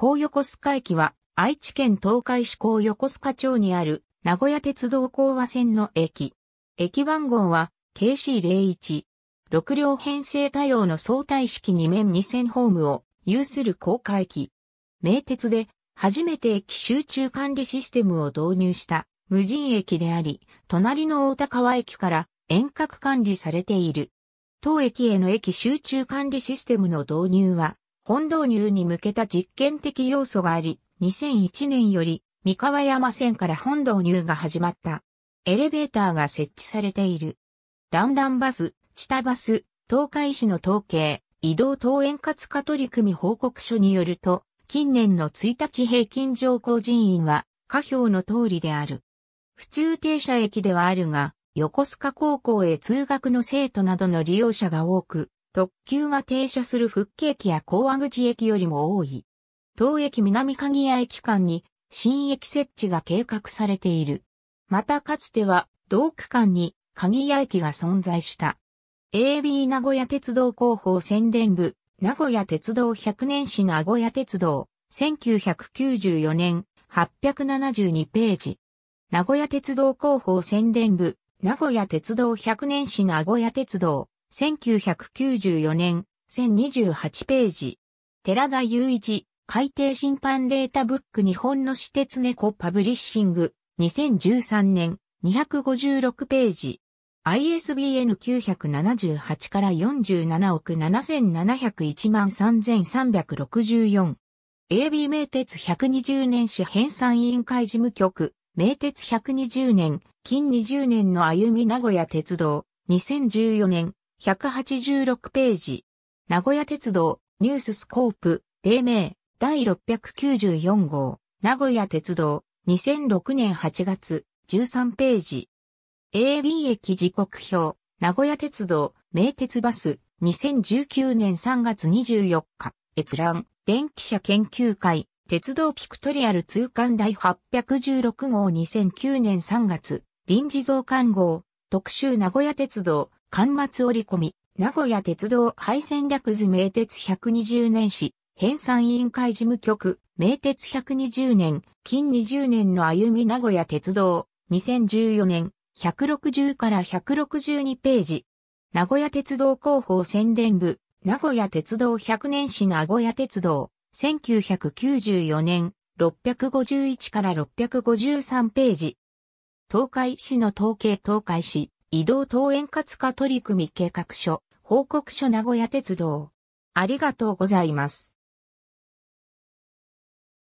高横須賀駅は、愛知県東海市高横須賀町にある、名古屋鉄道高和線の駅。駅番号は、KC01。6両編成多様の相対式2面2線ホームを有する高架駅。名鉄で、初めて駅集中管理システムを導入した無人駅であり、隣の大田川駅から遠隔管理されている。当駅への駅集中管理システムの導入は、本導入に向けた実験的要素があり、2001年より三河山線から本導入が始まった。エレベーターが設置されている。ランランバス、チタバス、東海市の統計、移動等円滑化取り組み報告書によると、近年の1日平均乗降人員は、下表の通りである。府中停車駅ではあるが、横須賀高校へ通学の生徒などの利用者が多く、特急が停車する復帰駅や高和口駅よりも多い。東駅南鍵谷駅間に新駅設置が計画されている。またかつては同区間に鍵谷駅が存在した。AB 名古屋鉄道広報宣伝部、名古屋鉄道100年史名古屋鉄道、1994年、872ページ。名古屋鉄道広報宣伝部、名古屋鉄道100年史名古屋鉄道、1994年、1028ページ。寺田雄一、海底審判データブック日本の私鉄猫パブリッシング、2013年、256ページ。ISBN 978から47億7701万3364。AB 名鉄120年史編纂委員会事務局、名鉄120年、近20年の歩み名古屋鉄道、2014年、186ページ。名古屋鉄道、ニューススコープ、黎明、第694号、名古屋鉄道、2006年8月、13ページ。AB 駅時刻表、名古屋鉄道、名鉄バス、2019年3月24日、閲覧、電気車研究会、鉄道ピクトリアル通貫第816号2009年3月、臨時増刊号、特集名古屋鉄道、巻末折り込み、名古屋鉄道廃線略図名鉄120年史、編纂委員会事務局、名鉄120年、近20年の歩み名古屋鉄道、2014年、160から162ページ。名古屋鉄道広報宣伝部、名古屋鉄道100年史名古屋鉄道、1994年、651から653ページ。東海市の統計東海市、移動等円滑化取り組み計画書、報告書名古屋鉄道。ありがとうございます。